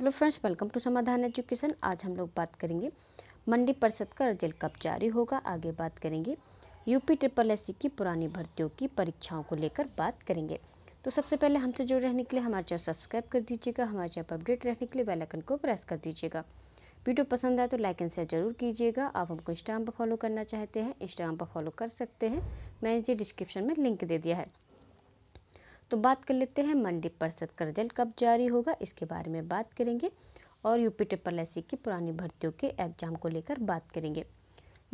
hello friends welcome to Samadhan education आज हम लोग बात करेंगे मंडी परिषद का रिजल्ट कब जारी होगा आगे बात करेंगे यूपी ट्रिपल एस की पुरानी भर्तियों की परीक्षाओं को लेकर बात करेंगे तो सबसे पहले हमसे जुड़े रहने के लिए हमारे चैनल सब्सक्राइब कर दीजिएगा हमारे चैनल पर अपडेट रहने के लिए बेलाइकन को प्रेस कर दीजिएगा वीडियो पसंद आए तो लाइक एंड शेयर जरूर कीजिएगा आप हमको इंस्टाग्राम पर फॉलो करना चाहते हैं इंस्टाग्राम पर फॉलो कर सकते हैं मैंने इसे डिस्क्रिप्शन में लिंक दे दिया है तो बात कर लेते हैं मंडी परिषद का रिजल्ट कब जारी होगा इसके बारे में बात करेंगे और यूपी ट्रिपल एस की पुरानी भर्तियों के एग्जाम को लेकर बात करेंगे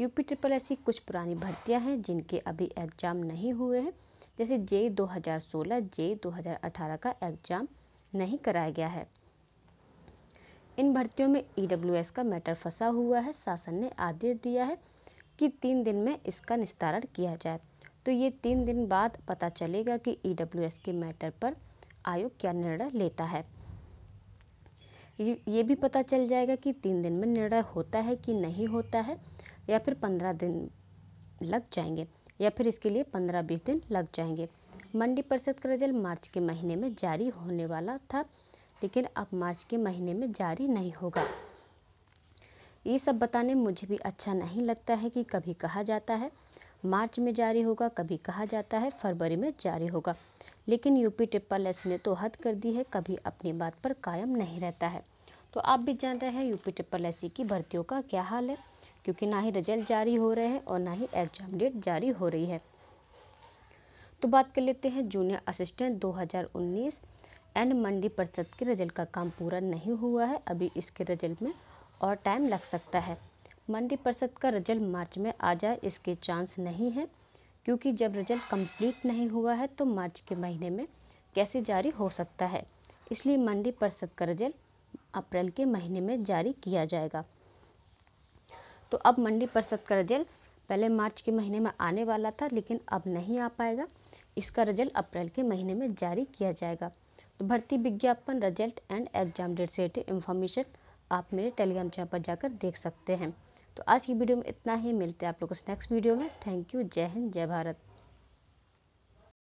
यूपी ट्रिपल एस कुछ पुरानी भर्तियां हैं जिनके अभी एग्जाम नहीं हुए हैं जैसे जे 2016, जे 2018 का एग्जाम नहीं कराया गया है इन भर्तियों में ई का मैटर फंसा हुआ है शासन ने आदेश दिया है कि तीन दिन में इसका निस्तारण किया जाए तो ये तीन दिन बाद पता चलेगा कि ई e के मैटर पर आयोग क्या निर्णय लेता है ये भी पता चल जाएगा कि तीन दिन में निर्णय होता है कि नहीं होता है या फिर पंद्रह दिन लग जाएंगे या फिर इसके लिए पंद्रह बीस दिन लग जाएंगे मंडी परिषद का रिजल्ट मार्च के महीने में जारी होने वाला था लेकिन अब मार्च के महीने में जारी नहीं होगा ये सब बताने मुझे भी अच्छा नहीं लगता है कि कभी कहा जाता है मार्च में जारी होगा कभी कहा जाता है फरवरी में जारी होगा लेकिन यूपी ट्रिपल एस ने तो हद कर दी है कभी अपनी बात पर कायम नहीं रहता है तो आप भी जान रहे हैं यूपी ट्रिपल एस की भर्तियों का क्या हाल है क्योंकि ना ही रिजल्ट जारी हो रहे हैं और ना ही एग्जाम डेट जारी हो रही है तो बात कर लेते हैं जूनियर असिस्टेंट 2019 एंड मंडी परिषद के रिजल्ट का काम पूरा नहीं हुआ है अभी इसके रिजल्ट में और टाइम लग सकता है मंडी परिषद का रिजल्ट मार्च में आ जाए इसके चांस नहीं है क्योंकि जब रिजल्ट कंप्लीट नहीं हुआ है तो मार्च के महीने में कैसे जारी हो सकता है इसलिए मंडी परिषद का रिजल्ट अप्रैल के महीने में जारी किया जाएगा तो अब मंडी परिषद का रिजल्ट पहले मार्च के महीने में आने वाला था लेकिन अब नहीं आ पाएगा इसका रिजल्ट अप्रैल के महीने में जारी किया जाएगा तो भर्ती विज्ञापन रिजल्ट एंड एग्जाम डेट से इन्फॉर्मेशन आप मेरे टेलीग्राम चैनल पर जाकर देख सकते हैं तो आज की वीडियो में इतना ही मिलते हैं आप लोगों से नेक्स्ट वीडियो में थैंक यू जय हिंद जय भारत